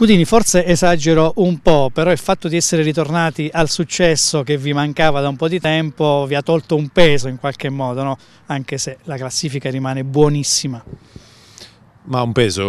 Cudini, forse esagero un po', però il fatto di essere ritornati al successo che vi mancava da un po' di tempo vi ha tolto un peso in qualche modo, no? anche se la classifica rimane buonissima. Ma un peso,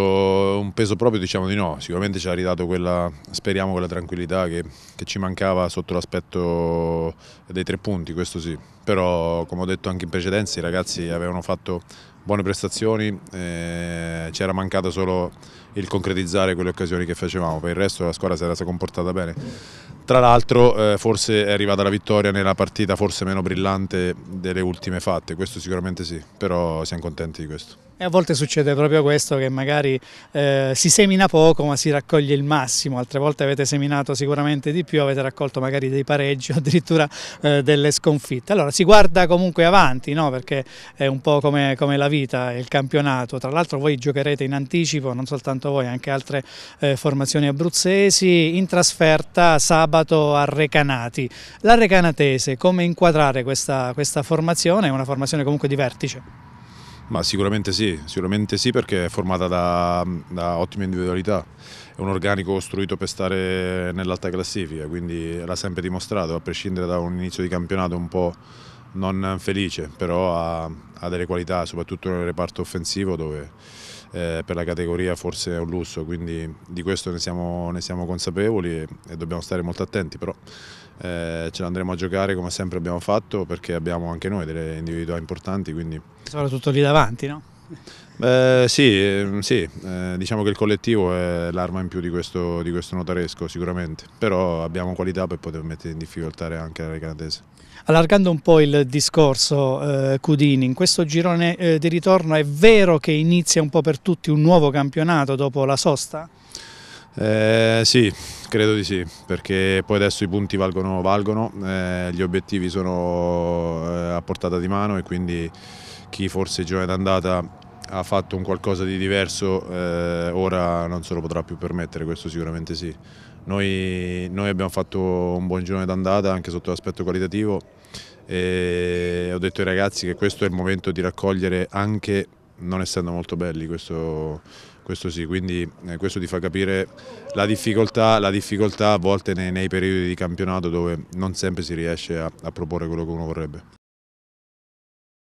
un peso proprio diciamo di no, sicuramente ci ha ridato quella, speriamo, quella tranquillità che, che ci mancava sotto l'aspetto dei tre punti, questo sì. Però come ho detto anche in precedenza i ragazzi avevano fatto buone prestazioni, eh, c'era mancato solo il concretizzare quelle occasioni che facevamo, per il resto la squadra si era comportata bene tra l'altro eh, forse è arrivata la vittoria nella partita forse meno brillante delle ultime fatte, questo sicuramente sì, però siamo contenti di questo. E a volte succede proprio questo che magari eh, si semina poco ma si raccoglie il massimo, altre volte avete seminato sicuramente di più, avete raccolto magari dei pareggi o addirittura eh, delle sconfitte. Allora si guarda comunque avanti no? perché è un po' come, come la vita, il campionato, tra l'altro voi giocherete in anticipo, non soltanto voi, anche altre eh, formazioni abruzzesi, in trasferta sabato trovato a Recanati. La Recanatese, come inquadrare questa, questa formazione? È una formazione comunque di vertice. Ma sicuramente sì, sicuramente sì perché è formata da, da, ottime individualità, è un organico costruito per stare nell'alta classifica, quindi l'ha sempre dimostrato, a prescindere da un inizio di campionato un po' non felice, però ha, ha delle qualità, soprattutto nel reparto offensivo dove eh, per la categoria forse è un lusso, quindi di questo ne siamo, ne siamo consapevoli e, e, dobbiamo stare molto attenti, però eh, ce l'andremo a giocare come sempre abbiamo fatto perché abbiamo anche noi delle individualità importanti. Quindi... Soprattutto lì davanti, no? Beh, sì, ehm, sì. Eh, diciamo che il collettivo è l'arma in più di questo, di questo, notaresco sicuramente, però abbiamo qualità per poter mettere in difficoltà anche la canadese. Allargando un po' il discorso, eh, Cudini, in questo girone eh, di ritorno è vero che inizia un po' per tutti un nuovo campionato dopo la sosta? Eh, sì, credo di sì, perché poi adesso i punti valgono, valgono eh, gli obiettivi sono eh, a portata di mano e quindi chi forse il giorno d'andata ha fatto un qualcosa di diverso, eh, ora non se lo potrà più permettere, questo sicuramente sì. Noi, noi abbiamo fatto un buon giorno d'andata anche sotto l'aspetto qualitativo e ho detto ai ragazzi che questo è il momento di raccogliere anche non essendo molto belli, questo, questo sì, quindi eh, questo ti fa capire la difficoltà, la difficoltà a volte nei, nei, periodi di campionato dove non sempre si riesce a, a proporre quello che uno vorrebbe.